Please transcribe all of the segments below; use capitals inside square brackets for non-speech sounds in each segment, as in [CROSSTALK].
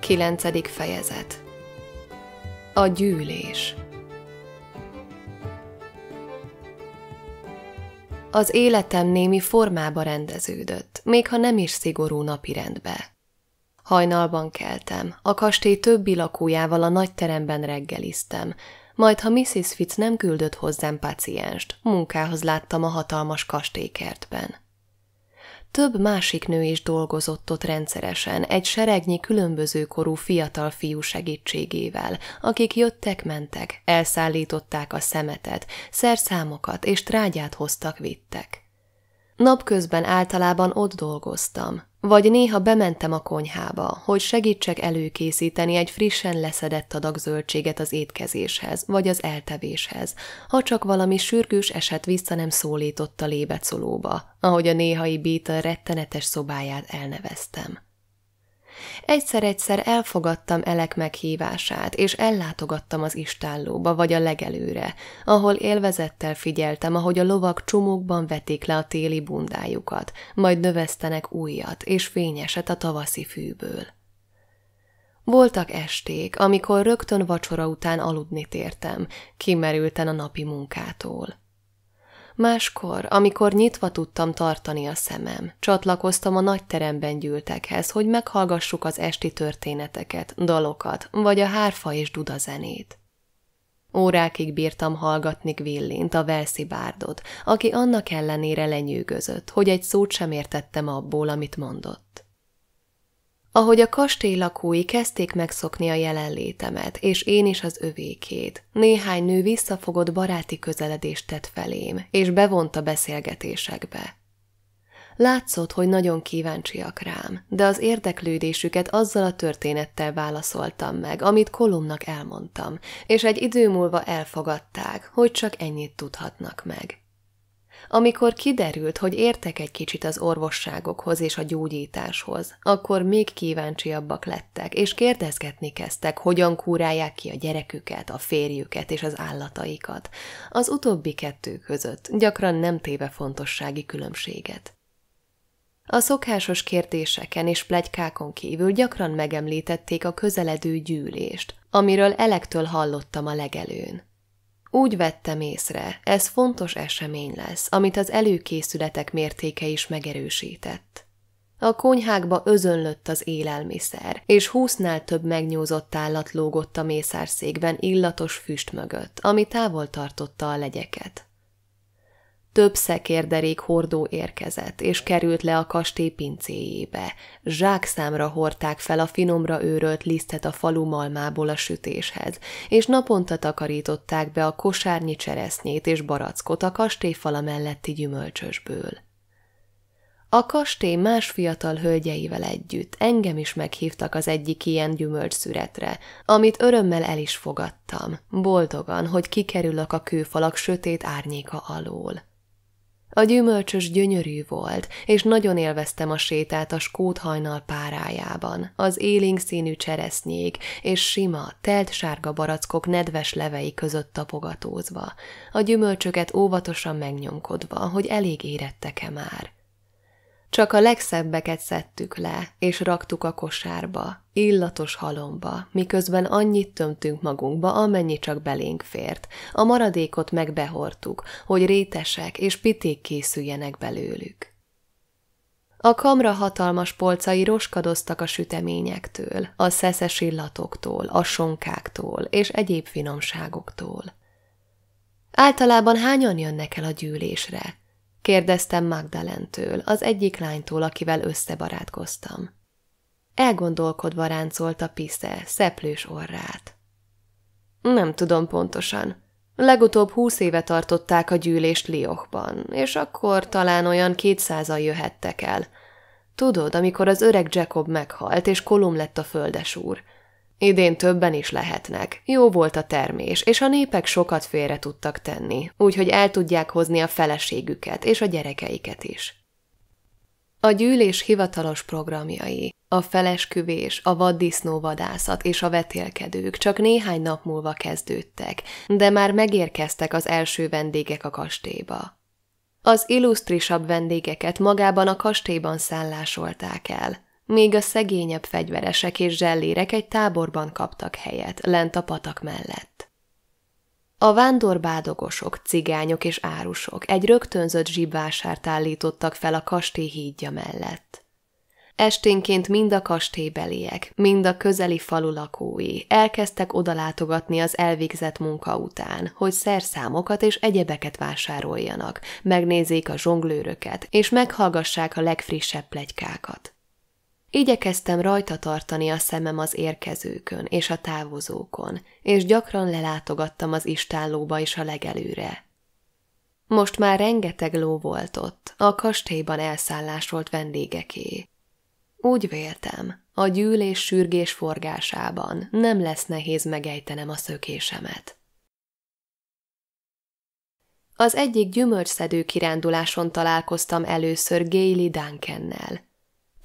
9. fejezet A gyűlés Az életem némi formába rendeződött, még ha nem is szigorú napirendbe. Hajnalban keltem, a kastély többi lakójával a nagy teremben reggeliztem, majd ha Mrs. Fitz nem küldött hozzám pacienst, munkához láttam a hatalmas kastélykertben. Több másik nő is dolgozott ott rendszeresen, egy seregnyi különböző korú fiatal fiú segítségével, akik jöttek-mentek, elszállították a szemetet, szerszámokat és trágyát hoztak-vittek. Napközben általában ott dolgoztam, vagy néha bementem a konyhába, hogy segítsek előkészíteni egy frissen leszedett adag zöldséget az étkezéshez, vagy az eltevéshez, ha csak valami sürgős eset vissza nem szólított a lébecolóba, ahogy a néhai Beatle rettenetes szobáját elneveztem. Egyszer-egyszer elfogadtam Elek meghívását, és ellátogattam az istállóba vagy a legelőre, ahol élvezettel figyeltem, ahogy a lovak csomókban vetik le a téli bundájukat, majd növesztenek újat és fényeset a tavaszi fűből. Voltak esték, amikor rögtön vacsora után aludni tértem, kimerülten a napi munkától. Máskor, amikor nyitva tudtam tartani a szemem, csatlakoztam a nagy teremben gyűltekhez, hogy meghallgassuk az esti történeteket, dalokat, vagy a hárfa és duda zenét. Órákig bírtam hallgatni Gvillint, a Velszi bárdot, aki annak ellenére lenyűgözött, hogy egy szót sem értettem abból, amit mondott ahogy a kastély lakói kezdték megszokni a jelenlétemet, és én is az övékét. Néhány nő visszafogott baráti közeledést tett felém, és bevonta beszélgetésekbe. Látszott, hogy nagyon kíváncsiak rám, de az érdeklődésüket azzal a történettel válaszoltam meg, amit Kolumnak elmondtam, és egy idő múlva elfogadták, hogy csak ennyit tudhatnak meg. Amikor kiderült, hogy értek egy kicsit az orvosságokhoz és a gyógyításhoz, akkor még kíváncsiabbak lettek, és kérdezgetni kezdtek, hogyan kúrálják ki a gyereküket, a férjüket és az állataikat. Az utóbbi kettő között gyakran nem téve fontossági különbséget. A szokásos kérdéseken és plegykákon kívül gyakran megemlítették a közeledő gyűlést, amiről elektől hallottam a legelőn. Úgy vettem észre, ez fontos esemény lesz, amit az előkészületek mértéke is megerősített. A konyhákba özönlött az élelmiszer, és húsznál több megnyúzott állat lógott a mészárszékben illatos füst mögött, ami távol tartotta a legyeket több szekérderék hordó érkezett, és került le a kastély pincéjébe. Zsákszámra hordták fel a finomra őrölt lisztet a falu malmából a sütéshez, és naponta takarították be a kosárnyi cseresznyét és barackot a fala melletti gyümölcsösből. A kastély más fiatal hölgyeivel együtt engem is meghívtak az egyik ilyen gyümölcsszüretre, amit örömmel el is fogadtam, boldogan, hogy kikerülök a kőfalak sötét árnyéka alól. A gyümölcsös gyönyörű volt, és nagyon élveztem a sétát a skót hajnal párájában, az éling színű cseresznyék és sima, telt sárga barackok nedves levei között tapogatózva, a gyümölcsöket óvatosan megnyomkodva, hogy elég érettek-e már. Csak a legszebbeket szedtük le, és raktuk a kosárba, illatos halomba, miközben annyit tömtünk magunkba, amennyi csak belénk fért. A maradékot megbehortuk, hogy rétesek és piték készüljenek belőlük. A kamra hatalmas polcai roskadoztak a süteményektől, a szeszes illatoktól, a sonkáktól és egyéb finomságoktól. Általában hányan jönnek el a gyűlésre? Kérdeztem Magdalentől, az egyik lánytól, akivel összebarátkoztam. Elgondolkodva ráncolta Pisze szeplős orrát. Nem tudom pontosan. Legutóbb húsz éve tartották a gyűlést Liochban, és akkor talán olyan kétszázal jöhettek el. Tudod, amikor az öreg Jacob meghalt, és Kolum lett a földesúr – Idén többen is lehetnek. Jó volt a termés, és a népek sokat félre tudtak tenni, úgyhogy el tudják hozni a feleségüket és a gyerekeiket is. A gyűlés hivatalos programjai, a felesküvés, a vaddisznóvadászat és a vetélkedők csak néhány nap múlva kezdődtek, de már megérkeztek az első vendégek a kastélyba. Az illusztrisabb vendégeket magában a kastélyban szállásolták el – még a szegényebb fegyveresek és zsellérek egy táborban kaptak helyet, lent a patak mellett. A vándorbádogosok, cigányok és árusok egy rögtönzött zsibvásárt állítottak fel a kastély hídja mellett. Esténként mind a kastélybeliek, mind a közeli falu lakói elkezdtek odalátogatni az elvégzett munka után, hogy szerszámokat és egyebeket vásároljanak, megnézzék a zsonglőröket, és meghallgassák a legfrissebb plegykákat. Igyekeztem rajta tartani a szemem az érkezőkön és a távozókon, és gyakran lelátogattam az istállóba is a legelőre. Most már rengeteg ló volt ott, a kastélyban elszállás volt vendégeké. Úgy véltem, a gyűlés sürgés forgásában nem lesz nehéz megejtenem a szökésemet. Az egyik gyümölcsszedő kiránduláson találkoztam először Géli Duncannel,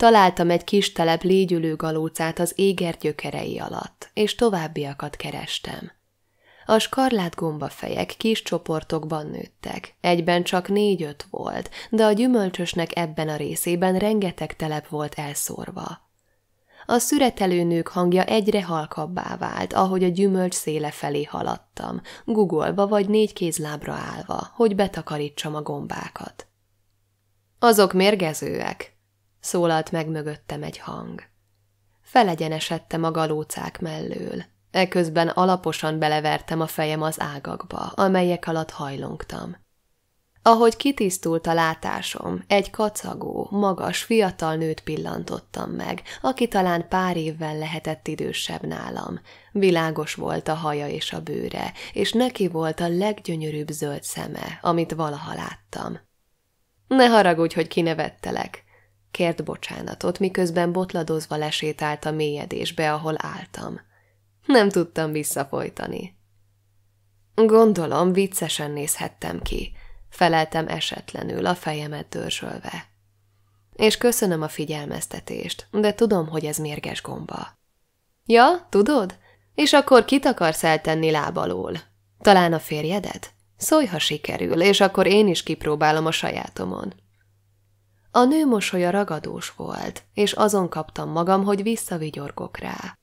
Találtam egy kis telep légyülő galócát az éger gyökerei alatt, és továbbiakat kerestem. A skarlát gombafejek kis csoportokban nőttek, egyben csak négy-öt volt, de a gyümölcsösnek ebben a részében rengeteg telep volt elszórva. A szüretelő nők hangja egyre halkabbá vált, ahogy a gyümölcs széle felé haladtam, gugolva vagy négy kézlábra állva, hogy betakarítsam a gombákat. Azok mérgezőek, szólalt meg mögöttem egy hang. Felegyenesedtem a galócák mellől. Eközben alaposan belevertem a fejem az ágakba, amelyek alatt hajlongtam. Ahogy kitisztult a látásom, egy kacagó, magas, fiatal nőt pillantottam meg, aki talán pár évvel lehetett idősebb nálam. Világos volt a haja és a bőre, és neki volt a leggyönyörűbb zöld szeme, amit valaha láttam. Ne haragudj, hogy kinevettelek, kért bocsánatot, miközben botladozva lesétált a mélyedésbe, ahol álltam. Nem tudtam visszafolytani. Gondolom, viccesen nézhettem ki, feleltem esetlenül, a fejemet dörzsölve. És köszönöm a figyelmeztetést, de tudom, hogy ez mérges gomba. Ja, tudod? És akkor kit akarsz eltenni lábalól? Talán a férjedet? Szólj, ha sikerül, és akkor én is kipróbálom a sajátomon. A nő mosolya ragadós volt, és azon kaptam magam, hogy visszavigyorgok rá.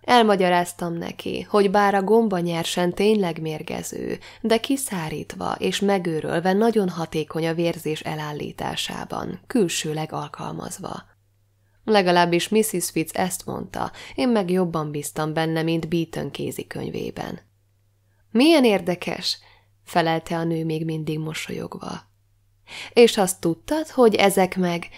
Elmagyaráztam neki, hogy bár a gomba nyersen tényleg mérgező, de kiszárítva és megőrölve nagyon hatékony a vérzés elállításában, külsőleg alkalmazva. Legalábbis Mrs. Fitz ezt mondta, én meg jobban bíztam benne, mint Beaton könyvében. Milyen érdekes, felelte a nő még mindig mosolyogva. És azt tudtad, hogy ezek meg...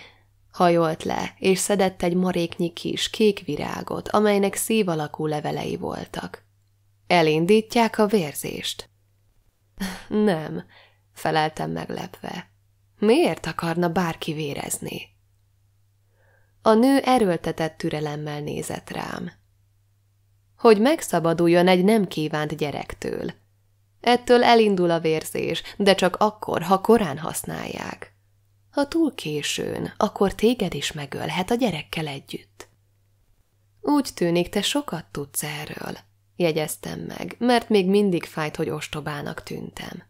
Hajolt le, és szedett egy maréknyi kis kék virágot, amelynek szív alakú levelei voltak. Elindítják a vérzést. [LAUGHS] Nem, feleltem meglepve. Miért akarna bárki vérezni? A nő erőltetett türelemmel nézett rám. Hogy megszabaduljon egy nem kívánt gyerektől, Ettől elindul a vérzés, de csak akkor, ha korán használják. Ha túl későn, akkor téged is megölhet a gyerekkel együtt. Úgy tűnik, te sokat tudsz erről, jegyeztem meg, mert még mindig fájt, hogy ostobának tűntem.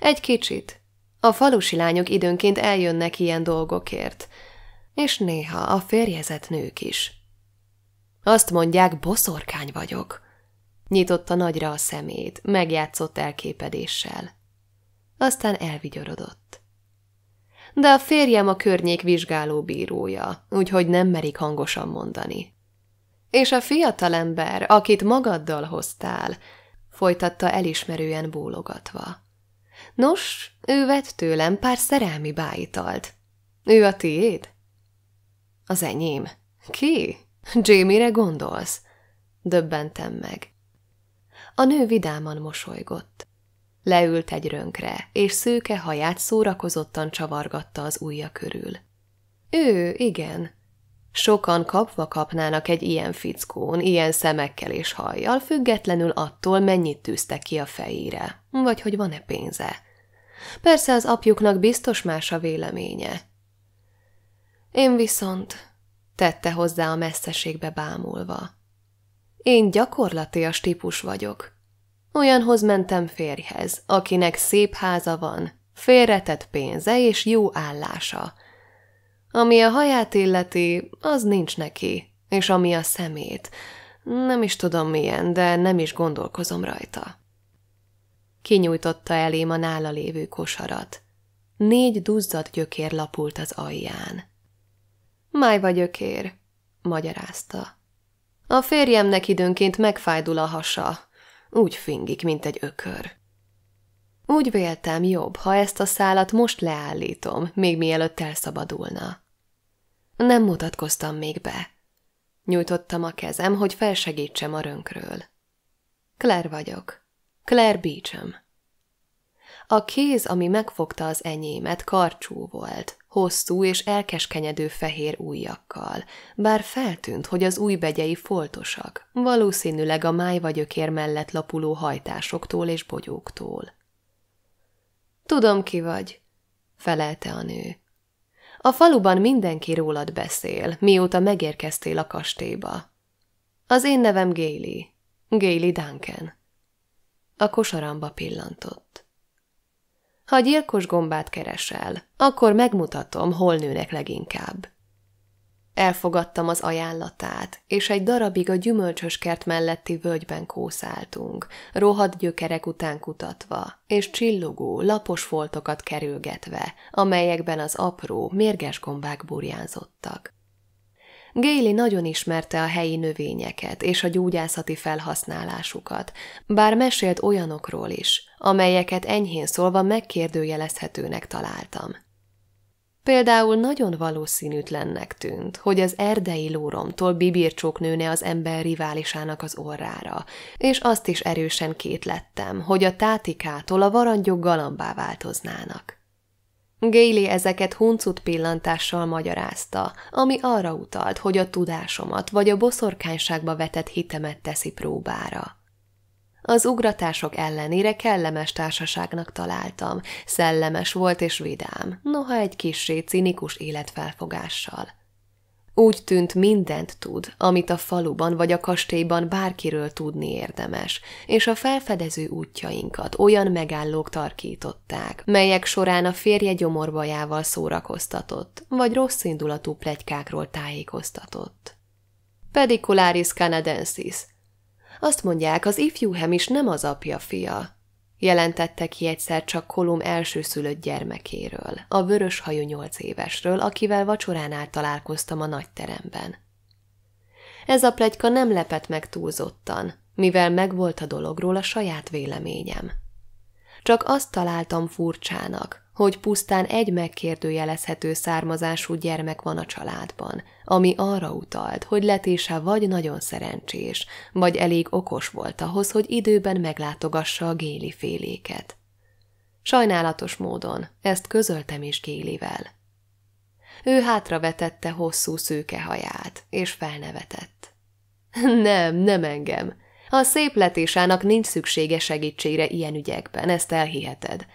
Egy kicsit. A falusi lányok időnként eljönnek ilyen dolgokért, és néha a férjezett nők is. Azt mondják, boszorkány vagyok – Nyitotta nagyra a szemét, megjátszott elképedéssel. Aztán elvigyorodott. De a férjem a környék vizsgáló bírója, úgyhogy nem merik hangosan mondani. És a fiatalember, akit magaddal hoztál, folytatta elismerően bólogatva. Nos, ő vett tőlem pár szerelmi bájitalt. Ő a tiéd? Az enyém. Ki? Jamie-re gondolsz? Döbbentem meg a nő vidáman mosolygott. Leült egy rönkre, és szőke haját szórakozottan csavargatta az ujja körül. Ő, igen. Sokan kapva kapnának egy ilyen fickón, ilyen szemekkel és hajjal, függetlenül attól, mennyit tűzte ki a fejére, vagy hogy van-e pénze. Persze az apjuknak biztos más a véleménye. Én viszont, tette hozzá a messzeségbe bámulva. Én gyakorlatias típus vagyok. Olyanhoz mentem férjhez, akinek szép háza van, félretett pénze és jó állása. Ami a haját illeti, az nincs neki, és ami a szemét, nem is tudom milyen, de nem is gondolkozom rajta. Kinyújtotta elém a nála lévő kosarat. Négy duzzad gyökér lapult az alján. Májva gyökér, magyarázta. A férjemnek időnként megfájdul a hasa. Úgy fingik, mint egy ökör. Úgy véltem jobb, ha ezt a szálat most leállítom, még mielőtt elszabadulna. Nem mutatkoztam még be. Nyújtottam a kezem, hogy felsegítsem a rönkről. Claire vagyok. Claire Beecham. A kéz, ami megfogta az enyémet, karcsú volt hosszú és elkeskenyedő fehér ujjakkal, bár feltűnt, hogy az újbegyei foltosak, valószínűleg a máj vagy ökér mellett lapuló hajtásoktól és bogyóktól. Tudom, ki vagy, felelte a nő. A faluban mindenki rólad beszél, mióta megérkeztél a kastélyba. Az én nevem Géli, Géli Duncan. A kosaramba pillantott. Ha gyilkos gombát keresel, akkor megmutatom, hol nőnek leginkább. Elfogadtam az ajánlatát, és egy darabig a gyümölcsös kert melletti völgyben kószáltunk, rohadt gyökerek után kutatva, és csillogó, lapos foltokat kerülgetve, amelyekben az apró, mérges gombák burjánzottak. Géli nagyon ismerte a helyi növényeket és a gyógyászati felhasználásukat, bár mesélt olyanokról is, amelyeket enyhén szólva megkérdőjelezhetőnek találtam. Például nagyon valószínűtlennek tűnt, hogy az erdei lóromtól bibircsók nőne az ember riválisának az orrára, és azt is erősen kétlettem, hogy a tátikától a varangyok galambá változnának. Géli ezeket huncut pillantással magyarázta, ami arra utalt, hogy a tudásomat vagy a boszorkányságba vetett hitemet teszi próbára. Az ugratások ellenére kellemes társaságnak találtam, szellemes volt és vidám, noha egy kissé cinikus életfelfogással. Úgy tűnt, mindent tud, amit a faluban vagy a kastélyban bárkiről tudni érdemes, és a felfedező útjainkat olyan megállók tarkították, melyek során a férje gyomorbajával szórakoztatott, vagy rosszindulatú plegykákról tájékoztatott. Pedicularis canadensis – azt mondják, az ifjú Hem is nem az apja fia. Jelentette ki egyszer csak Kolum elsőszülött gyermekéről, a vörös hajú nyolc évesről, akivel vacsoránál találkoztam a nagyteremben. Ez a plegyka nem lepett meg túlzottan, mivel megvolt a dologról a saját véleményem. Csak azt találtam furcsának, hogy pusztán egy megkérdőjelezhető származású gyermek van a családban, ami arra utalt, hogy letése vagy nagyon szerencsés, vagy elég okos volt ahhoz, hogy időben meglátogassa a géli féléket. Sajnálatos módon ezt közöltem is Gélivel. Ő hátravetette hosszú szőke haját, és felnevetett. [LAUGHS] Nem, nem engem. A szép letésának nincs szüksége segítségre ilyen ügyekben, ezt elhiheted –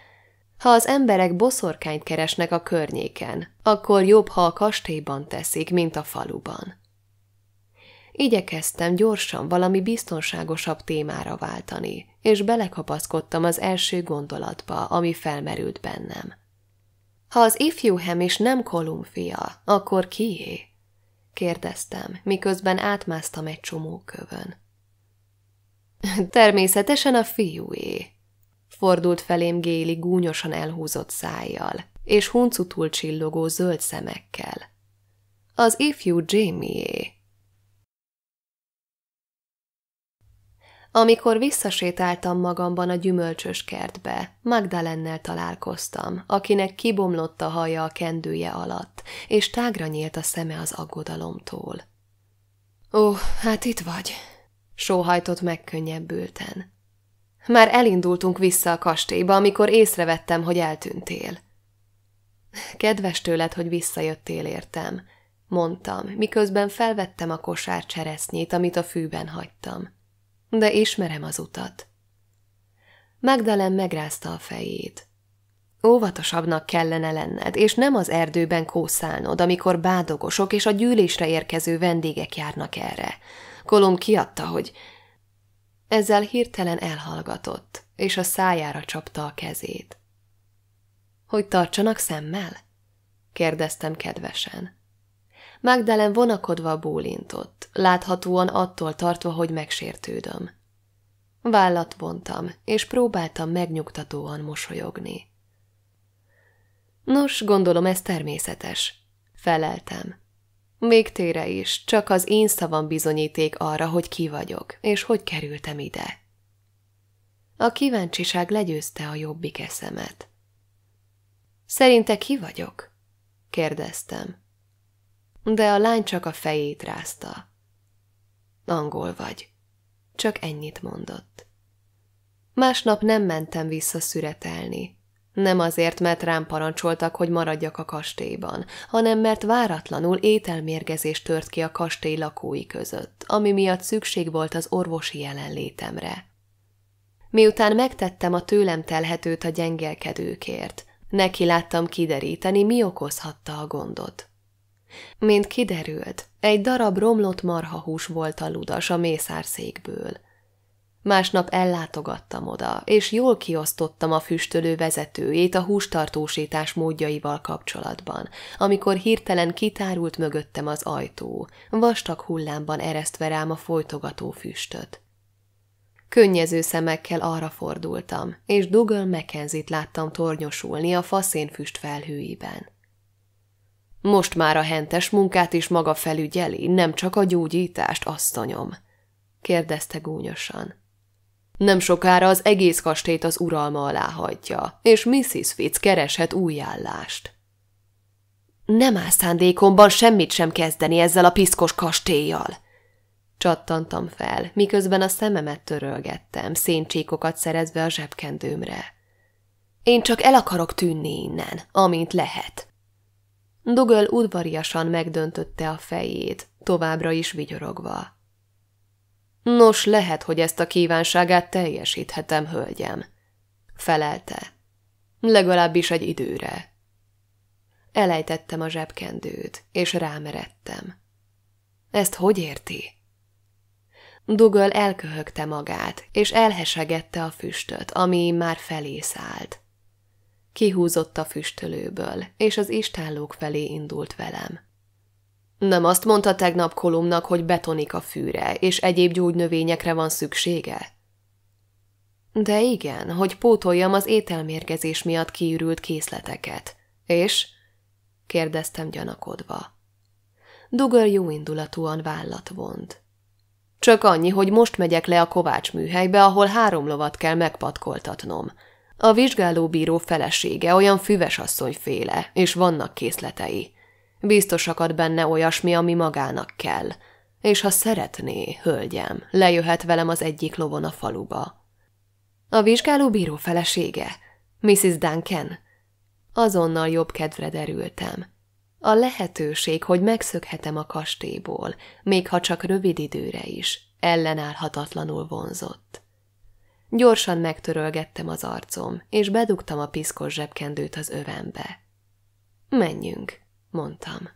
ha az emberek boszorkányt keresnek a környéken, akkor jobb, ha a kastélyban teszik, mint a faluban. Igyekeztem gyorsan valami biztonságosabb témára váltani, és belekapaszkodtam az első gondolatba, ami felmerült bennem. Ha az ifjú hem is nem Kolumbia, akkor kié? kérdeztem, miközben átmásztam egy csomó kövön. Természetesen a fiúé, Fordult felém Géli gúnyosan elhúzott szájjal, és huncutul csillogó zöld szemekkel. Az ifjú Jamie-é. Amikor visszasétáltam magamban a gyümölcsös kertbe, Magdalennel találkoztam, akinek kibomlott a haja a kendője alatt, és tágra nyílt a szeme az aggodalomtól. Ó, hát itt vagy, sóhajtott megkönnyebbülten. Már elindultunk vissza a kastélyba, amikor észrevettem, hogy eltűntél. Kedves tőled, hogy visszajöttél értem, mondtam, miközben felvettem a kosár cseresznyét, amit a fűben hagytam. De ismerem az utat. Magdalen megrázta a fejét. Óvatosabbnak kellene lenned, és nem az erdőben kószálnod, amikor bádogosok és a gyűlésre érkező vendégek járnak erre. Kolom kiadta, hogy ezzel hirtelen elhallgatott, és a szájára csapta a kezét. Hogy tartsanak szemmel? kérdeztem kedvesen. Magdalen vonakodva bólintott, láthatóan attól tartva, hogy megsértődöm. Vállat bontam, és próbáltam megnyugtatóan mosolyogni. Nos, gondolom ez természetes, feleltem. Még tére is, csak az én szavam bizonyíték arra, hogy ki vagyok, és hogy kerültem ide. A kíváncsiság legyőzte a jobbik eszemet. Szerinte ki vagyok? kérdeztem. De a lány csak a fejét rázta. Angol vagy. Csak ennyit mondott. Másnap nem mentem vissza szüretelni. Nem azért, mert rám parancsoltak, hogy maradjak a kastélyban, hanem mert váratlanul ételmérgezés tört ki a kastély lakói között, ami miatt szükség volt az orvosi jelenlétemre. Miután megtettem a tőlem telhetőt a gyengelkedőkért, neki láttam kideríteni, mi okozhatta a gondot. Mint kiderült, egy darab romlott marhahús volt a ludas a mészárszékből, Másnap ellátogattam oda, és jól kiosztottam a füstölő vezetőjét a hústartósítás módjaival kapcsolatban, amikor hirtelen kitárult mögöttem az ajtó, vastag hullámban eresztve rám a folytogató füstöt. Könnyező szemekkel arra fordultam, és Dougal Mackenzie-t láttam tornyosulni a füst felhőiben. Most már a hentes munkát is maga felügyeli, nem csak a gyógyítást, asszonyom, kérdezte gúnyosan. Nem sokára az egész kastélyt az uralma alá hagyja, és Mrs. Fitz kereshet új állást. Nem áll szándékomban semmit sem kezdeni ezzel a piszkos kastélyjal. Csattantam fel, miközben a szememet törölgettem, széncsíkokat szerezve a zsebkendőmre. Én csak el akarok tűnni innen, amint lehet. Dugöl udvariasan megdöntötte a fejét, továbbra is vigyorogva. Nos, lehet, hogy ezt a kívánságát teljesíthetem, hölgyem. Felelte. Legalábbis egy időre. Elejtettem a zsebkendőt, és rámeredtem. Ezt hogy érti? Dugöl elköhögte magát, és elhesegette a füstöt, ami már felé szállt. Kihúzott a füstölőből, és az istállók felé indult velem. Nem azt mondta tegnap Kolumnak, hogy betonik a fűre, és egyéb gyógynövényekre van szüksége? De igen, hogy pótoljam az ételmérgezés miatt kiürült készleteket. És? kérdeztem gyanakodva. jó jóindulatúan vállat vont. Csak annyi, hogy most megyek le a kovács műhelybe, ahol három lovat kell megpatkoltatnom. A vizsgálóbíró felesége olyan füves féle, és vannak készletei. Biztos akad benne olyasmi, ami magának kell. És ha szeretné, hölgyem, lejöhet velem az egyik lovon a faluba. A vizsgáló bíró felesége, Mrs. Duncan. Azonnal jobb kedvre derültem. A lehetőség, hogy megszökhetem a kastélyból, még ha csak rövid időre is, ellenállhatatlanul vonzott. Gyorsan megtörölgettem az arcom, és bedugtam a piszkos zsebkendőt az övembe. Menjünk, mondtam.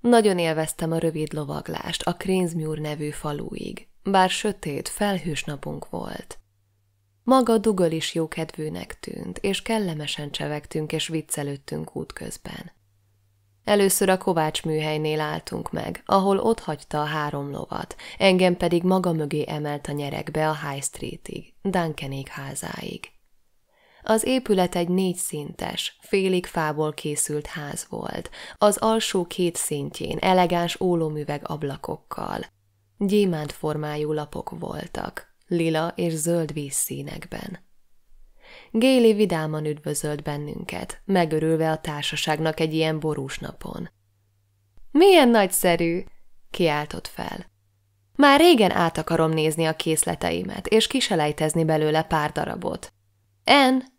Nagyon élveztem a rövid lovaglást a Krénzműr nevű faluig, bár sötét, felhős napunk volt. Maga Dugal is jókedvűnek tűnt, és kellemesen csevegtünk és viccelődtünk útközben. Először a kovács műhelynél álltunk meg, ahol ott hagyta a három lovat, engem pedig maga mögé emelt a nyerekbe a High Streetig, Duncanék házáig. Az épület egy négyszintes, félig fából készült ház volt, az alsó két szintjén elegáns ólomüveg ablakokkal. Gyémánt formájú lapok voltak, lila és zöld vízszínekben. Géli vidáman üdvözölt bennünket, megörülve a társaságnak egy ilyen borús napon. Milyen nagyszerű! kiáltott fel. Már régen át akarom nézni a készleteimet, és kiselejtezni belőle pár darabot. En,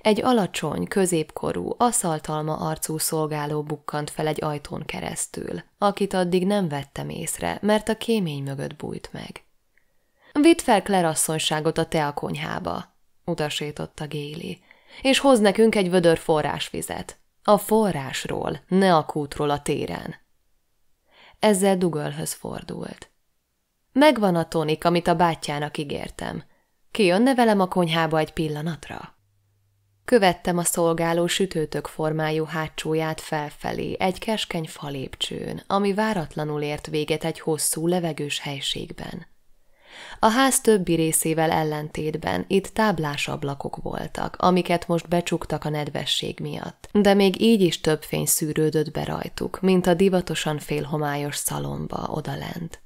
egy alacsony, középkorú, aszaltalma arcú szolgáló bukkant fel egy ajtón keresztül, akit addig nem vettem észre, mert a kémény mögött bújt meg. Vidd fel klerasszonyságot a teakonyhába, utasította Géli, és hoz nekünk egy vödör forrásvizet. A forrásról, ne a kútról a téren. Ezzel Dugölhöz fordult. Megvan a tonik, amit a bátyjának ígértem. Kijönne velem a konyhába egy pillanatra? Követtem a szolgáló sütőtök formájú hátsóját felfelé, egy keskeny falépcsőn, ami váratlanul ért véget egy hosszú, levegős helységben. A ház többi részével ellentétben itt táblás ablakok voltak, amiket most becsuktak a nedvesség miatt, de még így is több fény szűrődött be rajtuk, mint a divatosan félhomályos szalomba odalent.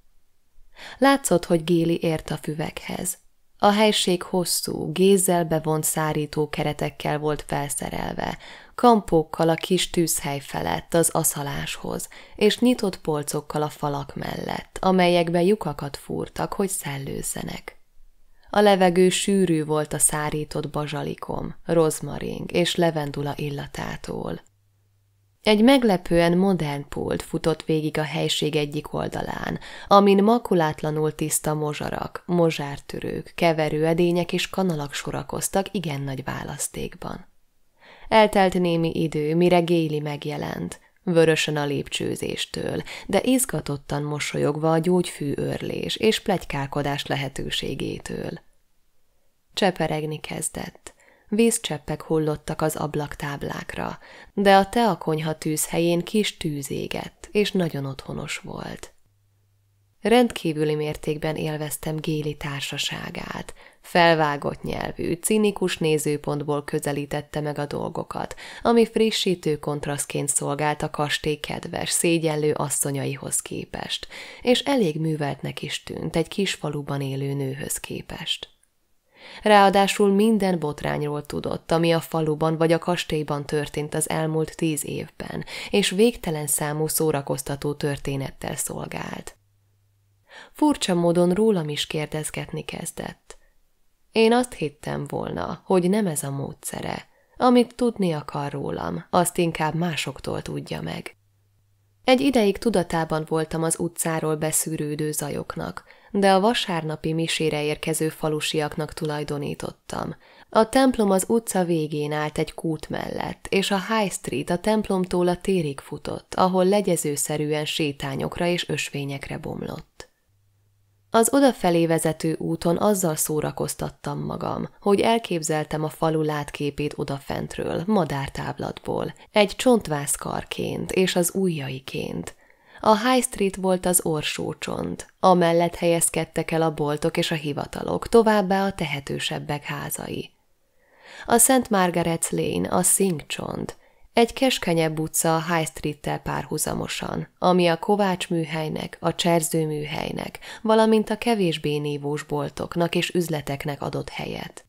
Látszott, hogy Géli ért a füvekhez, a helység hosszú, gézzel bevont szárító keretekkel volt felszerelve, kampókkal a kis tűzhely felett az aszaláshoz, és nyitott polcokkal a falak mellett, amelyekbe lyukakat fúrtak, hogy szellőzzenek. A levegő sűrű volt a szárított bazsalikom, rozmaring és levendula illatától. Egy meglepően modern pult futott végig a helység egyik oldalán, amin makulátlanul tiszta mozsarak, mozsártörők, keverőedények és kanalak sorakoztak igen nagy választékban. Eltelt némi idő, mire Géli megjelent, vörösen a lépcsőzéstől, de izgatottan mosolyogva a gyógyfű örlés és plegykálkodás lehetőségétől. Cseperegni kezdett. Vízcseppek hullottak az ablaktáblákra, de a teakonyha tűz helyén kis tűz égett, és nagyon otthonos volt. Rendkívüli mértékben élveztem Géli társaságát. Felvágott nyelvű, cinikus nézőpontból közelítette meg a dolgokat, ami frissítő kontrasztként szolgált a kastély kedves, szégyellő asszonyaihoz képest, és elég műveltnek is tűnt egy kis faluban élő nőhöz képest. Ráadásul minden botrányról tudott, ami a faluban vagy a kastélyban történt az elmúlt tíz évben, és végtelen számú szórakoztató történettel szolgált. Furcsa módon rólam is kérdezgetni kezdett. Én azt hittem volna, hogy nem ez a módszere. Amit tudni akar rólam, azt inkább másoktól tudja meg. Egy ideig tudatában voltam az utcáról beszűrődő zajoknak, de a vasárnapi misére érkező falusiaknak tulajdonítottam. A templom az utca végén állt egy kút mellett, és a High Street a templomtól a térig futott, ahol legyezőszerűen sétányokra és ösvényekre bomlott. Az odafelé vezető úton azzal szórakoztattam magam, hogy elképzeltem a falu látképét odafentről, madártávlatból, egy csontvászkarként és az ujjaiként, a High Street volt az orsócsont, amellett helyezkedtek el a boltok és a hivatalok, továbbá a tehetősebbek házai. A Szent Margaret's Lane a csont, egy keskenyebb utca a High Street-tel párhuzamosan, ami a kovács műhelynek, a műhelynek, valamint a kevésbé névós boltoknak és üzleteknek adott helyet.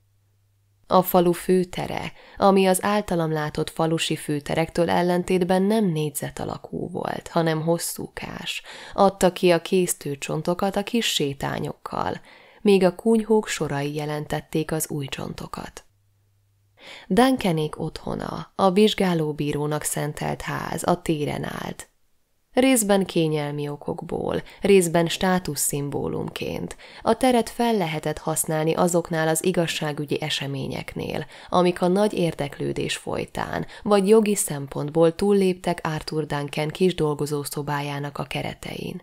A falu főtere, ami az általam látott falusi főterektől ellentétben nem négyzet alakú, volt, hanem hosszúkás. Adta ki a késztőcsontokat a kis sétányokkal, még a kunyhók sorai jelentették az új csontokat. Duncanék otthona, a vizsgálóbírónak szentelt ház a téren állt, Részben kényelmi okokból, részben státuszszimbólumként. A teret fel lehetett használni azoknál az igazságügyi eseményeknél, amik a nagy érdeklődés folytán, vagy jogi szempontból túlléptek Arthur Duncan kis dolgozószobájának a keretein.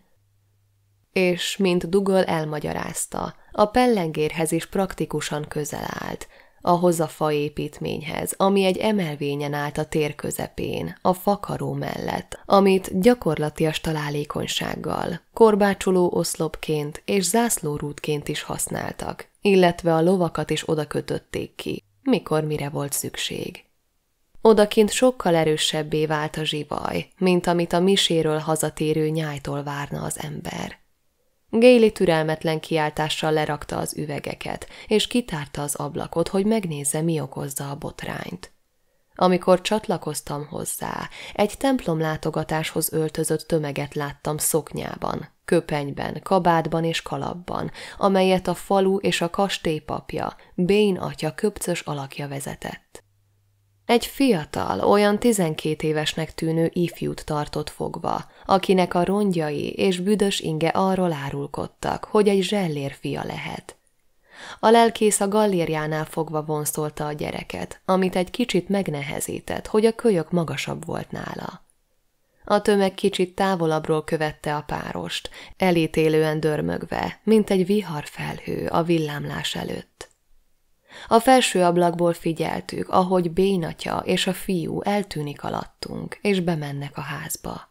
És, mint Dugol elmagyarázta, a pellengérhez is praktikusan közel állt, ahhoz a faépítményhez, ami egy emelvényen állt a tér közepén, a fakaró mellett, amit gyakorlatias találékonysággal, korbácsoló oszlopként és zászlórútként is használtak, illetve a lovakat is odakötötték ki, mikor mire volt szükség. Odakint sokkal erősebbé vált a zsivaj, mint amit a miséről hazatérő nyájtól várna az ember. Géli türelmetlen kiáltással lerakta az üvegeket, és kitárta az ablakot, hogy megnézze, mi okozza a botrányt. Amikor csatlakoztam hozzá, egy templom látogatáshoz öltözött tömeget láttam szoknyában, köpenyben, kabátban és kalapban, amelyet a falu és a kastélypapja, Bén atya köpcös alakja vezetett. Egy fiatal, olyan 12 évesnek tűnő ifjút tartott fogva, akinek a rongyai és büdös inge arról árulkodtak, hogy egy zsellér fia lehet. A lelkész a gallérjánál fogva vonszolta a gyereket, amit egy kicsit megnehezített, hogy a kölyök magasabb volt nála. A tömeg kicsit távolabbról követte a párost, elítélően dörmögve, mint egy viharfelhő a villámlás előtt. A felső ablakból figyeltük, ahogy Bénatya és a fiú eltűnik alattunk, és bemennek a házba.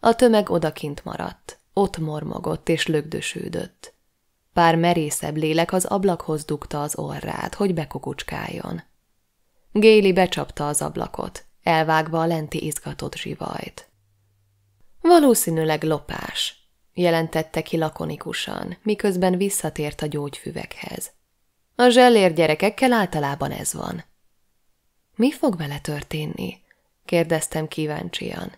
A tömeg odakint maradt, ott mormogott és lögdösődött. Pár merészebb lélek az ablakhoz dugta az orrát, hogy bekukucskáljon. Géli becsapta az ablakot, elvágva a lenti izgatott zsivajt. Valószínűleg lopás, jelentette ki lakonikusan, miközben visszatért a gyógyfüvekhez. A zsellér gyerekekkel általában ez van. Mi fog vele történni? kérdeztem kíváncsian.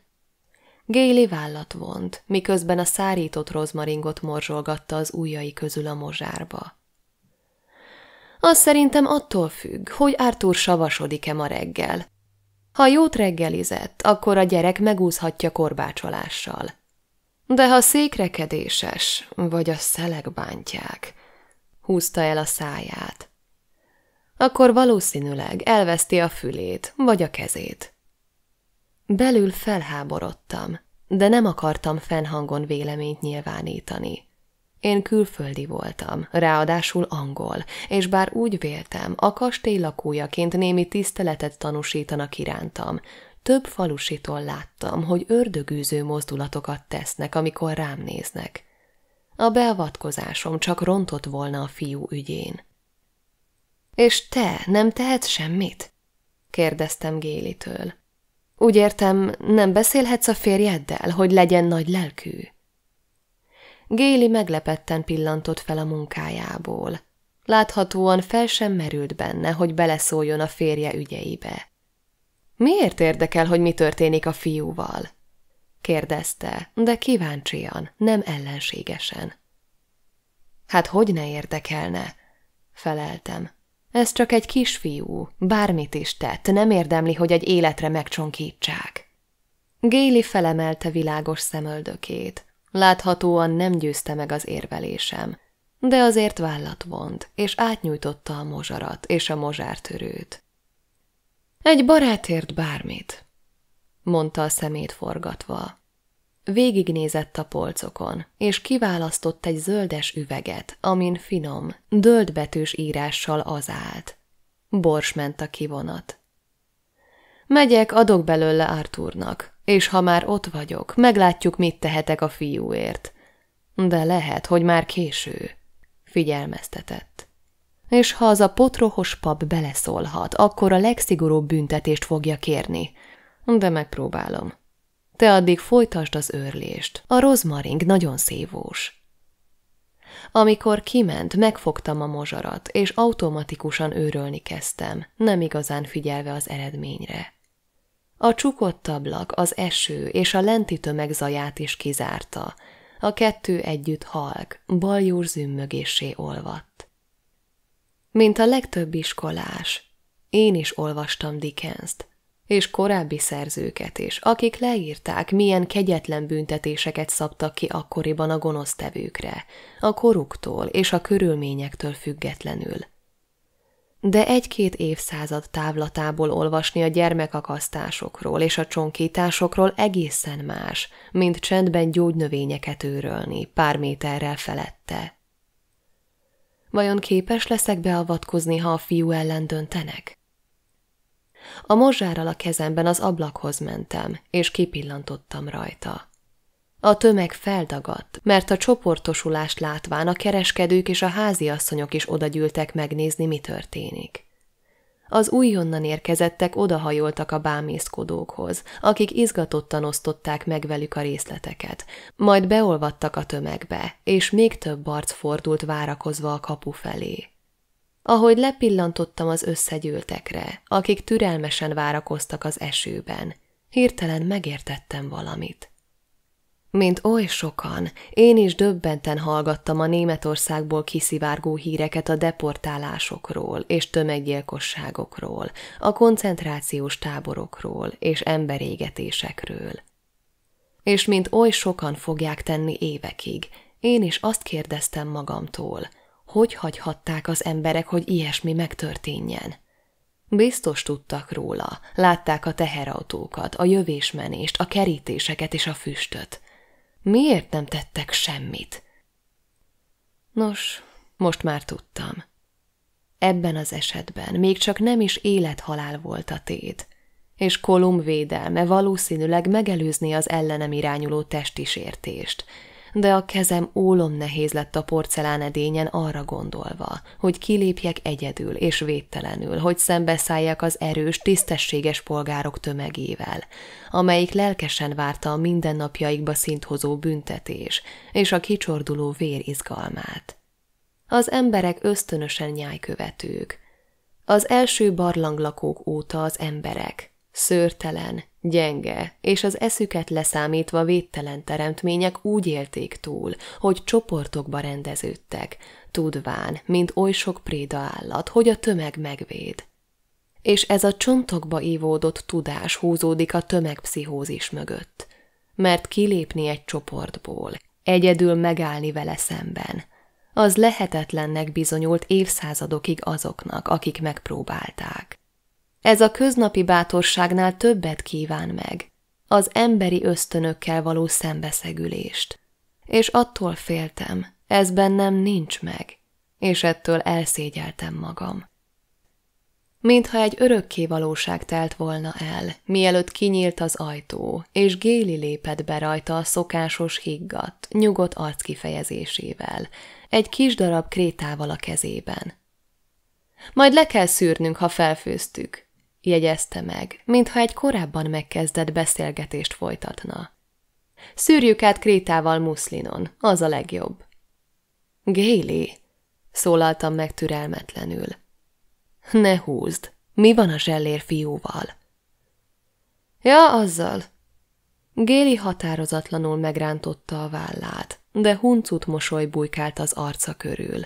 Géli vállat vont, miközben a szárított rozmaringot morzsolgatta az ujjai közül a mozsárba. Az szerintem attól függ, hogy Artur savasodik-e ma reggel. Ha jót reggelizett, akkor a gyerek megúszhatja korbácsolással. De ha székrekedéses, vagy a szelek bántják – húzta el a száját. Akkor valószínűleg elveszti a fülét vagy a kezét. Belül felháborodtam, de nem akartam fennhangon véleményt nyilvánítani. Én külföldi voltam, ráadásul angol, és bár úgy véltem, a kastély lakójaként némi tiszteletet tanúsítanak irántam, több falusitól láttam, hogy ördögűző mozdulatokat tesznek, amikor rám néznek. A beavatkozásom csak rontott volna a fiú ügyén. És te nem tehetsz semmit? kérdeztem Gélitől. Úgy értem, nem beszélhetsz a férjeddel, hogy legyen nagy lelkű? Géli meglepetten pillantott fel a munkájából. Láthatóan fel sem merült benne, hogy beleszóljon a férje ügyeibe. Miért érdekel, hogy mi történik a fiúval? kérdezte, de kíváncsian, nem ellenségesen. Hát hogy ne érdekelne? Feleltem. Ez csak egy kisfiú, bármit is tett, nem érdemli, hogy egy életre megcsonkítsák. Géli felemelte világos szemöldökét. Láthatóan nem győzte meg az érvelésem, de azért vállat vont, és átnyújtotta a mozsarat és a mozsártörőt. Egy barát bármit, mondta a szemét forgatva. Végignézett a polcokon, és kiválasztott egy zöldes üveget, amin finom, döldbetűs írással az állt. Bors ment a kivonat. Megyek, adok belőle Arthurnak és ha már ott vagyok, meglátjuk, mit tehetek a fiúért. De lehet, hogy már késő, figyelmeztetett. És ha az a potrohos pap beleszólhat, akkor a legszigorúbb büntetést fogja kérni – de megpróbálom. Te addig folytasd az őrlést. A rozmaring nagyon szívós. Amikor kiment, megfogtam a mozsarat, és automatikusan őrölni kezdtem, nem igazán figyelve az eredményre. A csukott ablak, az eső és a lenti tömeg zaját is kizárta, a kettő együtt halk, baljúr zümmögésé olvadt. Mint a legtöbb iskolás, én is olvastam Dickens-t, és korábbi szerzőket is, akik leírták, milyen kegyetlen büntetéseket szabtak ki akkoriban a gonosztevőkre, a koruktól és a körülményektől függetlenül. De egy-két évszázad távlatából olvasni a gyermekakasztásokról és a csonkításokról egészen más, mint csendben gyógynövényeket őrölni pár méterrel felette. Vajon képes leszek beavatkozni, ha a fiú ellen döntenek? A mozsárral a kezemben az ablakhoz mentem, és kipillantottam rajta. A tömeg feldagadt, mert a csoportosulást látván a kereskedők és a háziasszonyok is odagyűltek megnézni, mi történik. Az újonnan érkezettek odahajoltak a bámészkodókhoz, akik izgatottan osztották meg velük a részleteket, majd beolvadtak a tömegbe, és még több arc fordult várakozva a kapu felé ahogy lepillantottam az összegyűltekre, akik türelmesen várakoztak az esőben, hirtelen megértettem valamit. Mint oly sokan, én is döbbenten hallgattam a Németországból kiszivárgó híreket a deportálásokról és tömeggyilkosságokról, a koncentrációs táborokról és emberégetésekről. És mint oly sokan fogják tenni évekig, én is azt kérdeztem magamtól – hogy hagyhatták az emberek, hogy ilyesmi megtörténjen? Biztos tudtak róla, látták a teherautókat, a jövésmenést, a kerítéseket és a füstöt. Miért nem tettek semmit? Nos, most már tudtam. Ebben az esetben még csak nem is élethalál volt a tét, és Kolum védelme valószínűleg megelőzni az ellenem irányuló testisértést, de a kezem ólom nehéz lett a edényen, arra gondolva, hogy kilépjek egyedül és védtelenül, hogy szembeszálljak az erős, tisztességes polgárok tömegével, amelyik lelkesen várta a mindennapjaikba szinthozó büntetés és a kicsorduló vér izgalmát. Az emberek ösztönösen nyájkövetők. Az első barlanglakók óta az emberek, szőrtelen, Gyenge és az eszüket leszámítva védtelen teremtmények úgy élték túl, hogy csoportokba rendeződtek, tudván, mint oly sok préda állat, hogy a tömeg megvéd. És ez a csontokba ívódott tudás húzódik a tömegpszichózis mögött. Mert kilépni egy csoportból, egyedül megállni vele szemben, az lehetetlennek bizonyult évszázadokig azoknak, akik megpróbálták. Ez a köznapi bátorságnál többet kíván meg, az emberi ösztönökkel való szembeszegülést. És attól féltem, ez bennem nincs meg, és ettől elszégyeltem magam. Mintha egy örökké valóság telt volna el, mielőtt kinyílt az ajtó, és Géli lépett be rajta a szokásos higgadt, nyugodt arc kifejezésével, egy kis darab krétával a kezében. Majd le kell szűrnünk, ha felfőztük, jegyezte meg, mintha egy korábban megkezdett beszélgetést folytatna. Szűrjük át krétával muszlinon, az a legjobb. Géli, szólaltam meg türelmetlenül. Ne húzd, mi van a zsellér fiúval? Ja, azzal. Géli határozatlanul megrántotta a vállát, de huncut mosoly bujkált az arca körül.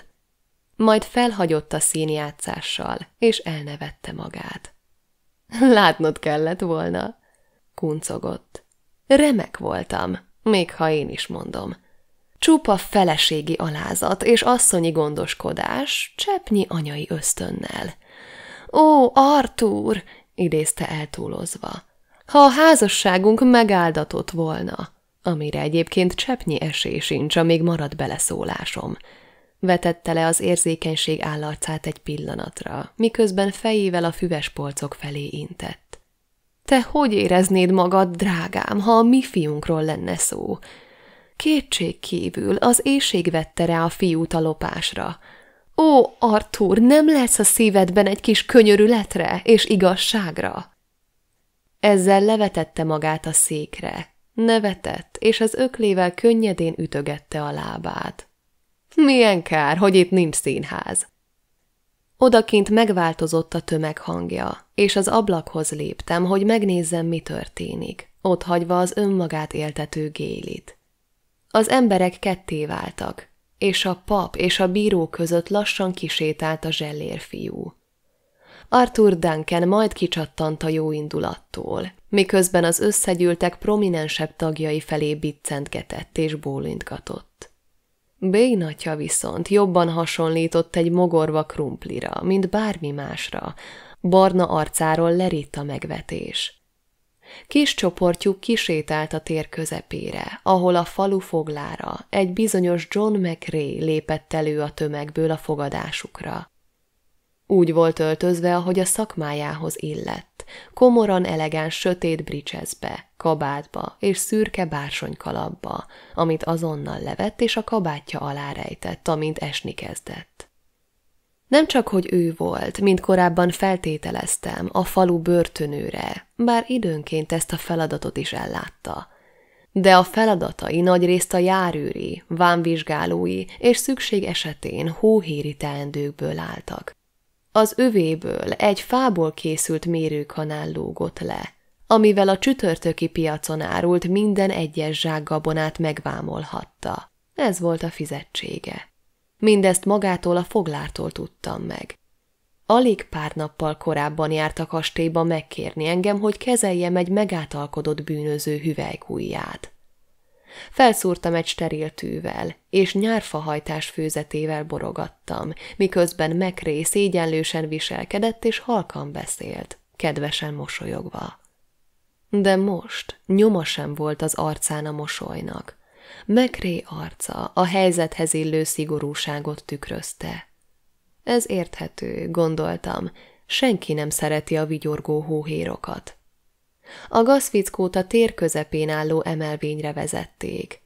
Majd felhagyott a színjátszással, és elnevette magát. [LAUGHS] Látnod kellett volna. Kuncogott. Remek voltam, még ha én is mondom. Csupa feleségi alázat és asszonyi gondoskodás, cseppnyi anyai ösztönnel. Ó, Artúr! idézte eltúlozva. Ha a házasságunk megáldatott volna, amire egyébként cseppnyi esély sincs, amíg marad beleszólásom vetette le az érzékenység állarcát egy pillanatra, miközben fejével a füves polcok felé intett. Te hogy éreznéd magad, drágám, ha a mi fiunkról lenne szó? Kétség kívül az éjség vette rá a fiút a lopásra. Ó, Arthur, nem lesz a szívedben egy kis könyörületre és igazságra? Ezzel levetette magát a székre, nevetett, és az öklével könnyedén ütögette a lábát. Milyen kár, hogy itt nincs színház. Odakint megváltozott a tömeg hangja, és az ablakhoz léptem, hogy megnézzem, mi történik, ott hagyva az önmagát éltető gélit. Az emberek ketté váltak, és a pap és a bíró között lassan kisétált a fiú. Arthur Duncan majd kicsattant a jó indulattól, miközben az összegyűltek prominensebb tagjai felé biccentgetett és bólintgatott. Bay atya viszont jobban hasonlított egy mogorva krumplira, mint bármi másra. Barna arcáról lerít a megvetés. Kis csoportjuk kisétált a tér közepére, ahol a falu foglára egy bizonyos John McRae lépett elő a tömegből a fogadásukra. Úgy volt öltözve, ahogy a szakmájához illett, komoran elegáns sötét bricsezbe, kabátba és szürke bársonykalapba, amit azonnal levett és a kabátja alá rejtett, amint esni kezdett. Nem csak, hogy ő volt, mint korábban feltételeztem, a falu börtönőre, bár időnként ezt a feladatot is ellátta – de a feladatai nagyrészt a járőri, vámvizsgálói és szükség esetén hóhéri teendőkből álltak. Az övéből egy fából készült mérőkanál lógott le, amivel a csütörtöki piacon árult minden egyes zsák gabonát megvámolhatta. Ez volt a fizetsége. Mindezt magától a foglártól tudtam meg. Alig pár nappal korábban járt a kastélyba megkérni engem, hogy kezeljem egy megátalkodott bűnöző hüvelykújját. Felszúrtam egy steril tűvel, és nyárfahajtás főzetével borogattam, miközben Mekré szégyenlősen viselkedett és halkan beszélt, kedvesen mosolyogva. De most nyoma sem volt az arcán a mosolynak. Mekré arca a helyzethez illő szigorúságot tükrözte. Ez érthető, gondoltam, senki nem szereti a vigyorgó hóhérokat. A gazvickót a tér közepén álló emelvényre vezették.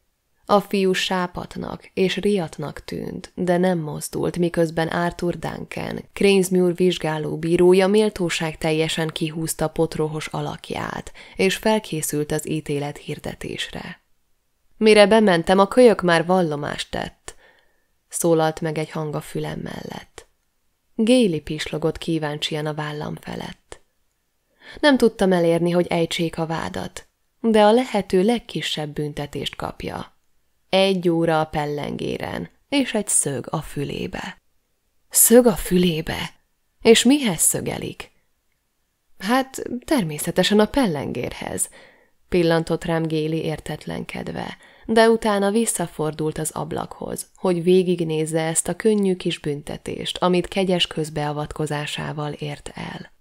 A fiú sápatnak és riatnak tűnt, de nem mozdult, miközben Arthur Duncan, Cranesmuir vizsgáló bírója méltóság teljesen kihúzta potrohos alakját, és felkészült az ítélet hirdetésre. Mire bementem, a kölyök már vallomást tett, szólalt meg egy hang a fülem mellett. Géli pislogott kíváncsian a vállam felett. Nem tudtam elérni, hogy ejtsék a vádat, de a lehető legkisebb büntetést kapja. Egy óra a pellengéren, és egy szög a fülébe. Szög a fülébe? És mihez szögelik? Hát természetesen a pellengérhez, pillantott rám Géli értetlenkedve, de utána visszafordult az ablakhoz, hogy végignézze ezt a könnyű kis büntetést, amit kegyes közbeavatkozásával ért el.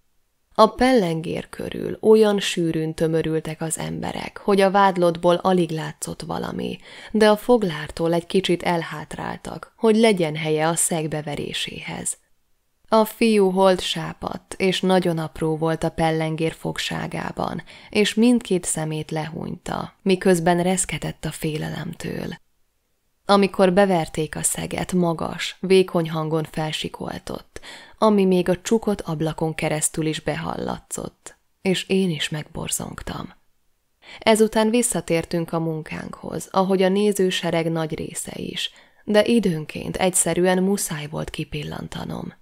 A pellengér körül olyan sűrűn tömörültek az emberek, hogy a vádlottból alig látszott valami, de a foglártól egy kicsit elhátráltak, hogy legyen helye a szegbeveréséhez. A fiú hold sápadt, és nagyon apró volt a pellengér fogságában, és mindkét szemét lehúnyta, miközben reszketett a félelemtől. Amikor beverték a szeget, magas, vékony hangon felsikoltott ami még a csukott ablakon keresztül is behallatszott, és én is megborzongtam. Ezután visszatértünk a munkánkhoz, ahogy a nézősereg nagy része is, de időnként egyszerűen muszáj volt kipillantanom.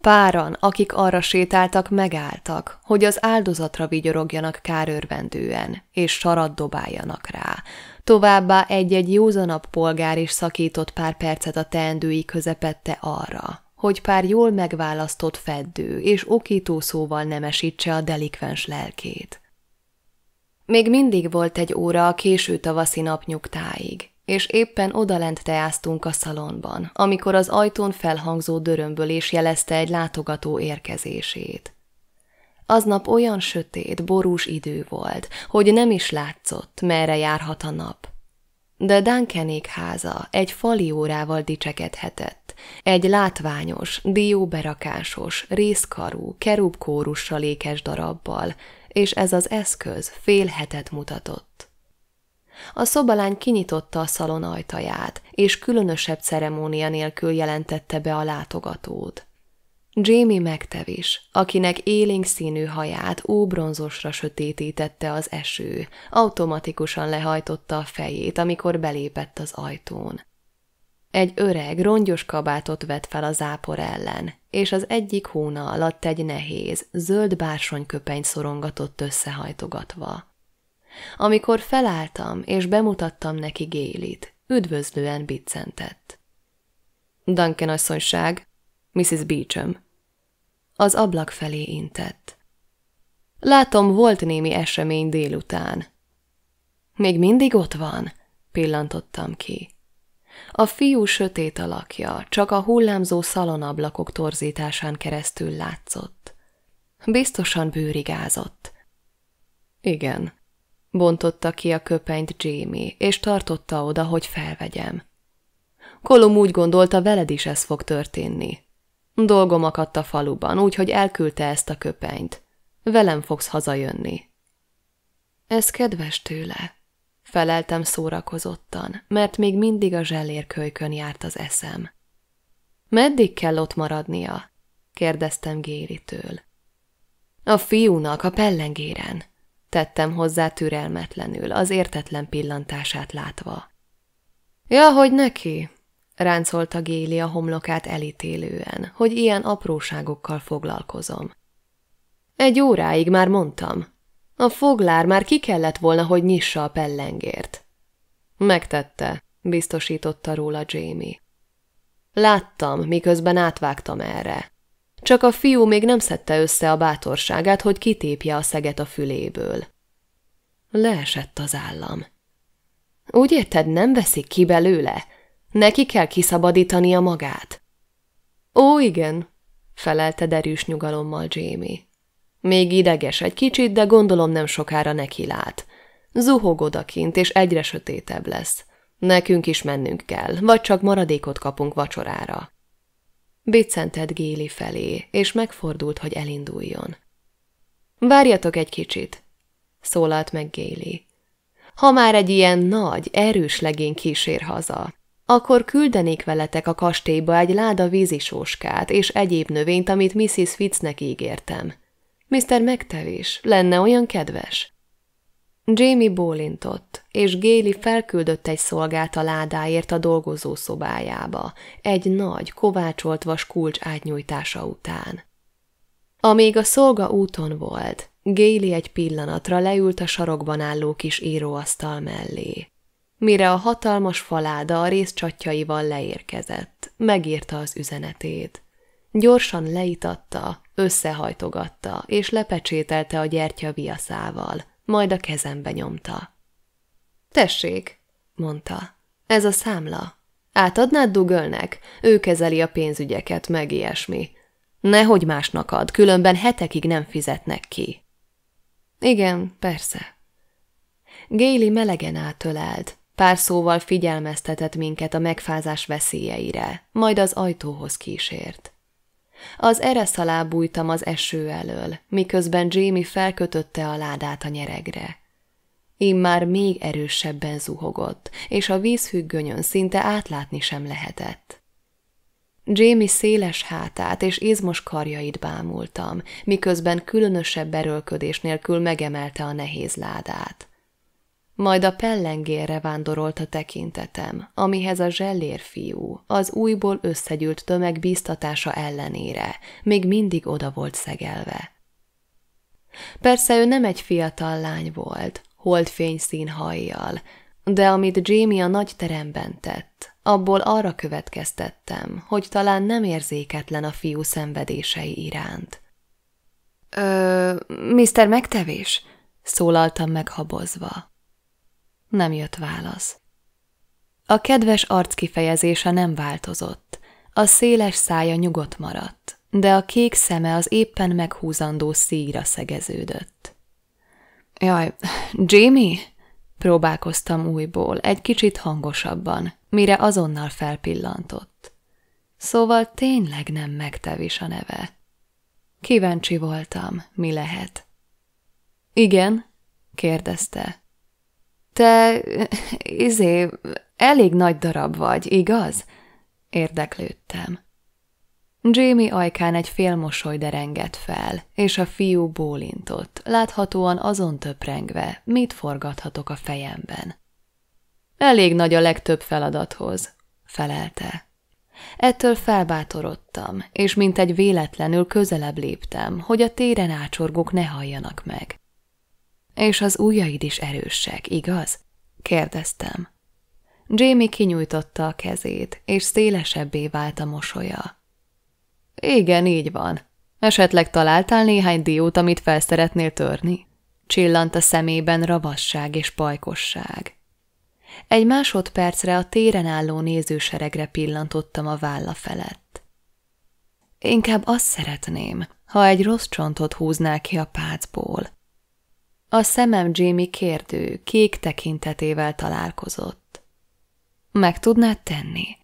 Páran, akik arra sétáltak, megálltak, hogy az áldozatra vigyorogjanak kárőrvendően, és sarat dobáljanak rá. Továbbá egy-egy józanabb polgár is szakított pár percet a teendői közepette arra, hogy pár jól megválasztott feddő és okító szóval nemesítse a delikvens lelkét. Még mindig volt egy óra a késő tavaszi napnyugtáig, és éppen odalent teáztunk a szalonban, amikor az ajtón felhangzó dörömbölés jelezte egy látogató érkezését. Aznap olyan sötét, borús idő volt, hogy nem is látszott, merre járhat a nap. De Duncanék háza egy fali órával dicsekedhetett, egy látványos, dióberakásos, részkarú, kerubkórussal ékes darabbal, és ez az eszköz fél hetet mutatott. A szobalány kinyitotta a szalon ajtaját, és különösebb ceremónia nélkül jelentette be a látogatót. Jamie megtevis, akinek élénk színű haját óbronzosra sötétítette az eső, automatikusan lehajtotta a fejét, amikor belépett az ajtón. Egy öreg, rongyos kabátot vett fel a zápor ellen, és az egyik hóna alatt egy nehéz, zöld bársonyköpenyt szorongatott összehajtogatva. Amikor felálltam és bemutattam neki Gélit, üdvözlően biccentett. Duncan asszonyság, Mrs. Beecham. Az ablak felé intett. Látom, volt némi esemény délután. Még mindig ott van? pillantottam ki. A fiú sötét alakja csak a hullámzó szalonablakok torzításán keresztül látszott. Biztosan bőrigázott. Igen, bontotta ki a köpenyt Jamie, és tartotta oda, hogy felvegyem. Kolum úgy gondolta, veled is ez fog történni. Dolgom akadt a faluban, úgyhogy elküldte ezt a köpenyt. Velem fogsz hazajönni. Ez kedves tőle, Feleltem szórakozottan, mert még mindig a zselérkölykön járt az eszem. Meddig kell ott maradnia? kérdeztem Géritől. A fiúnak a pellengéren, tettem hozzá türelmetlenül, az értetlen pillantását látva. Ja, hogy neki, ráncolta Géli a homlokát elítélően, hogy ilyen apróságokkal foglalkozom. Egy óráig már mondtam, a foglár már ki kellett volna, hogy nyissa a pellengért. Megtette, biztosította róla Jamie. Láttam, miközben átvágtam erre. Csak a fiú még nem szedte össze a bátorságát, hogy kitépje a szeget a füléből. Leesett az állam. Úgy érted, nem veszik ki belőle? Neki kell kiszabadítania magát. Ó, igen, felelte derűs nyugalommal Jamie. Még ideges egy kicsit, de gondolom nem sokára neki lát. Zuhog odakint, és egyre sötétebb lesz. Nekünk is mennünk kell, vagy csak maradékot kapunk vacsorára. Biccentett Géli felé, és megfordult, hogy elinduljon. Várjatok egy kicsit, szólalt meg Géli. Ha már egy ilyen nagy, erős legény kísér haza, akkor küldenék veletek a kastélyba egy láda vízisóskát és egyéb növényt, amit Mrs. Fitznek ígértem. Mr. Megtevés, lenne olyan kedves? Jamie bólintott, és Géli felküldött egy szolgát a ládáért a dolgozó szobájába, egy nagy, kovácsolt vas kulcs átnyújtása után. Amíg a szolga úton volt, Géli egy pillanatra leült a sarokban álló kis íróasztal mellé. Mire a hatalmas faláda a részcsatjaival leérkezett, megírta az üzenetét. Gyorsan leitatta, Összehajtogatta, és lepecsételte a gyertya viaszával, majd a kezembe nyomta. Tessék, mondta, ez a számla. Átadnád Dugölnek? Ő kezeli a pénzügyeket, meg ilyesmi. Nehogy másnak ad, különben hetekig nem fizetnek ki. Igen, persze. Géli melegen átölelt, pár szóval figyelmeztetett minket a megfázás veszélyeire, majd az ajtóhoz kísért. Az ereszelá bújtam az eső elől, miközben Jamie felkötötte a ládát a nyeregre. már még erősebben zuhogott, és a vízfüggönyön szinte átlátni sem lehetett. Jamie széles hátát és izmos karjait bámultam, miközben különösebb erőlködés nélkül megemelte a nehéz ládát. Majd a pellengérre vándorolt a tekintetem, amihez a fiú, az újból összegyűlt tömeg bíztatása ellenére, még mindig oda volt szegelve. Persze ő nem egy fiatal lány volt, fényszín hajjal, de amit Jamie a nagy teremben tett, abból arra következtettem, hogy talán nem érzéketlen a fiú szenvedései iránt. – Ö, Mr. Megtevés? – szólaltam meg habozva. Nem jött válasz. A kedves arc kifejezése nem változott, a széles szája nyugodt maradt, de a kék szeme az éppen meghúzandó szíjra szegeződött. Jaj, Jamie? Próbálkoztam újból, egy kicsit hangosabban, mire azonnal felpillantott. Szóval tényleg nem megtevis a neve. Kíváncsi voltam, mi lehet. Igen? kérdezte. Te, [LAUGHS] izé, elég nagy darab vagy, igaz? Érdeklődtem. Jamie ajkán egy mosoly derengett fel, és a fiú bólintott, láthatóan azon töprengve, mit forgathatok a fejemben. Elég nagy a legtöbb feladathoz, felelte. Ettől felbátorodtam, és mint egy véletlenül közelebb léptem, hogy a téren ácsorgók ne halljanak meg. És az ujjaid is erősek, igaz? kérdeztem. Jamie kinyújtotta a kezét, és szélesebbé vált a mosolya. Igen, így van. Esetleg találtál néhány diót, amit fel szeretnél törni? Csillant a szemében ravasság és pajkosság. Egy másodpercre a téren álló nézőseregre pillantottam a válla felett. Inkább azt szeretném, ha egy rossz csontot húznál ki a pácból, a szemem Jamie kérdő, kék tekintetével találkozott. Meg tudnád tenni?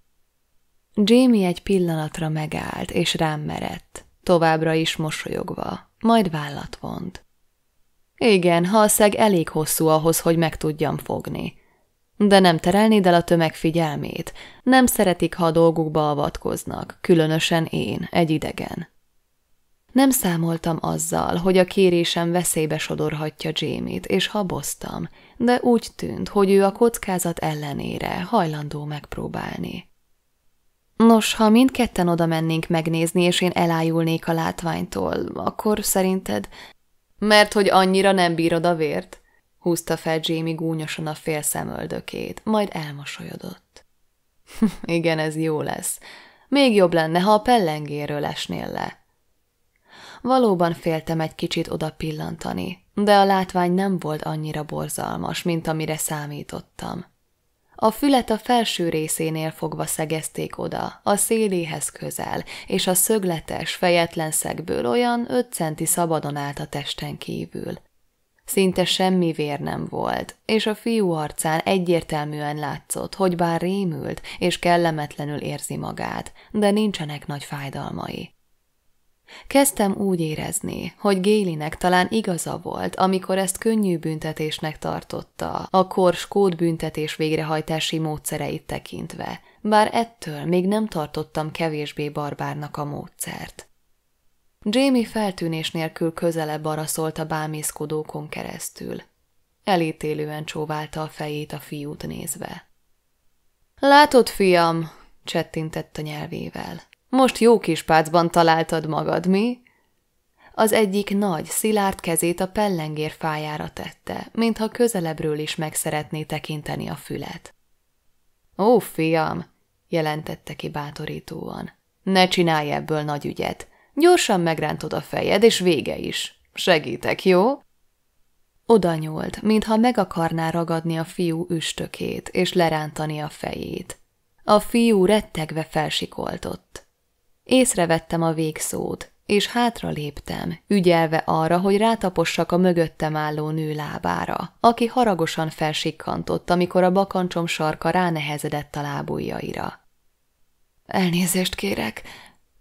Jamie egy pillanatra megállt, és rám merett, továbbra is mosolyogva, majd vállat vont. Igen, ha a szeg elég hosszú ahhoz, hogy meg tudjam fogni. De nem terelnéd el a tömeg figyelmét, nem szeretik, ha a dolgukba avatkoznak, különösen én, egy idegen. Nem számoltam azzal, hogy a kérésem veszélybe sodorhatja Jamie-t, és haboztam, de úgy tűnt, hogy ő a kockázat ellenére hajlandó megpróbálni. Nos, ha mindketten oda mennénk megnézni, és én elájulnék a látványtól, akkor szerinted... Mert hogy annyira nem bírod a vért? Húzta fel Jamie gúnyosan a fél szemöldökét, majd elmosolyodott. [LAUGHS] Igen, ez jó lesz. Még jobb lenne, ha a pellengéről esnél le. Valóban féltem egy kicsit oda pillantani, de a látvány nem volt annyira borzalmas, mint amire számítottam. A fület a felső részénél fogva szegezték oda, a széléhez közel, és a szögletes, fejetlen szegből olyan 5 centi szabadon állt a testen kívül. Szinte semmi vér nem volt, és a fiú arcán egyértelműen látszott, hogy bár rémült és kellemetlenül érzi magát, de nincsenek nagy fájdalmai. Kezdtem úgy érezni, hogy Gélinek talán igaza volt, amikor ezt könnyű büntetésnek tartotta, a skót büntetés végrehajtási módszereit tekintve, bár ettől még nem tartottam kevésbé barbárnak a módszert. Jamie feltűnés nélkül közelebb araszolt a bámészkodókon keresztül. Elítélően csóválta a fejét a fiút nézve. – Látod, fiam! – csettintett a nyelvével. Most jó kis pácban találtad magad, mi? Az egyik nagy, szilárd kezét a pellengér fájára tette, mintha közelebbről is meg szeretné tekinteni a fület. Ó, fiam, jelentette ki bátorítóan. Ne csinálj ebből nagy ügyet. Gyorsan megrántod a fejed, és vége is. Segítek, jó? Oda nyúlt, mintha meg akarná ragadni a fiú üstökét, és lerántani a fejét. A fiú rettegve felsikoltott. Észrevettem a végszót, és hátra léptem, ügyelve arra, hogy rátapossak a mögöttem álló nő lábára, aki haragosan felsikkantott, amikor a bakancsom sarka ránehezedett a lábujjaira. Elnézést kérek,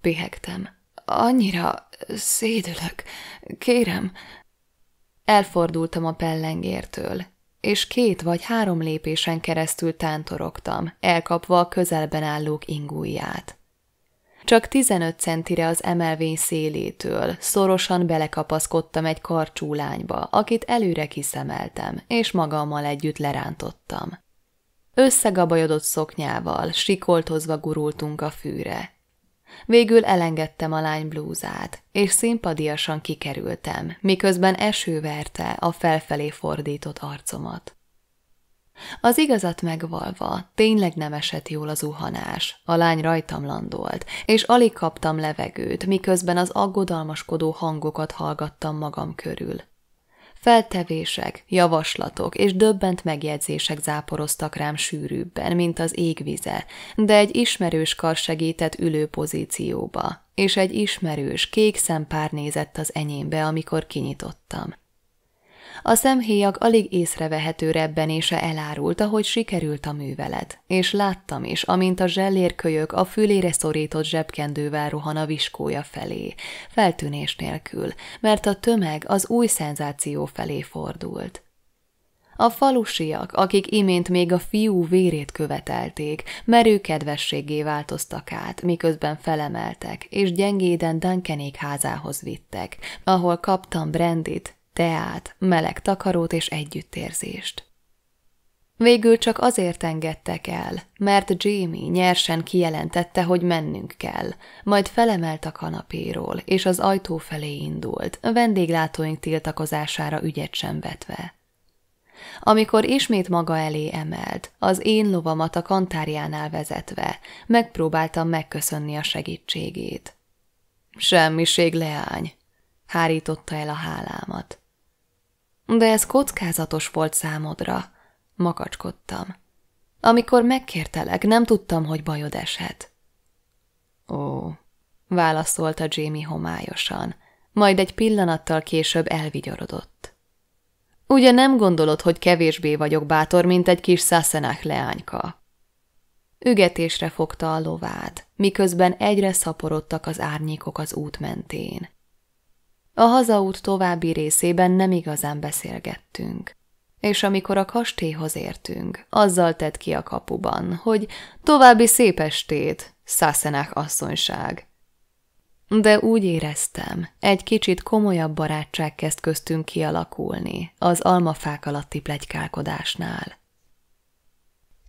pihegtem. Annyira szédülök. Kérem. Elfordultam a pellengértől, és két vagy három lépésen keresztül tántorogtam, elkapva a közelben állók ingúját. Csak 15 centire az emelvény szélétől szorosan belekapaszkodtam egy karcsú lányba, akit előre kiszemeltem, és magammal együtt lerántottam. Összegabajodott szoknyával, sikoltozva gurultunk a fűre. Végül elengedtem a lány blúzát, és szimpadiasan kikerültem, miközben eső verte a felfelé fordított arcomat. Az igazat megvalva, tényleg nem esett jól az uhanás, a lány rajtam landolt, és alig kaptam levegőt, miközben az aggodalmaskodó hangokat hallgattam magam körül. Feltevések, javaslatok és döbbent megjegyzések záporoztak rám sűrűbben, mint az égvize, de egy ismerős kar segített ülő pozícióba, és egy ismerős, kék szempár nézett az enyémbe, amikor kinyitottam. A szemhéjak alig észrevehető rebbenése elárult, hogy sikerült a művelet, és láttam is, amint a zsellérkölyök a fülére szorított zsebkendővel rohan a viskója felé, feltűnés nélkül, mert a tömeg az új szenzáció felé fordult. A falusiak, akik imént még a fiú vérét követelték, merő kedvességé változtak át, miközben felemeltek, és gyengéden Duncanék házához vittek, ahol kaptam Brandit, teát, meleg takarót és együttérzést. Végül csak azért engedtek el, mert Jamie nyersen kijelentette, hogy mennünk kell, majd felemelt a kanapéról, és az ajtó felé indult, vendéglátóink tiltakozására ügyet sem vetve. Amikor ismét maga elé emelt, az én lovamat a kantárjánál vezetve, megpróbáltam megköszönni a segítségét. Semmiség leány, hárította el a hálámat. De ez kockázatos volt számodra, makacskodtam. Amikor megkértelek, nem tudtam, hogy bajod eshet. Ó, válaszolta Jamie homályosan, majd egy pillanattal később elvigyorodott. Ugye nem gondolod, hogy kevésbé vagyok bátor, mint egy kis szaszenák leányka? Ügetésre fogta a lovád, miközben egyre szaporodtak az árnyékok az út mentén. A hazaút további részében nem igazán beszélgettünk. És amikor a kastélyhoz értünk, azzal tett ki a kapuban, hogy további szép estét, Szászenák asszonyság. De úgy éreztem, egy kicsit komolyabb barátság kezd köztünk kialakulni az almafák alatti plegykálkodásnál.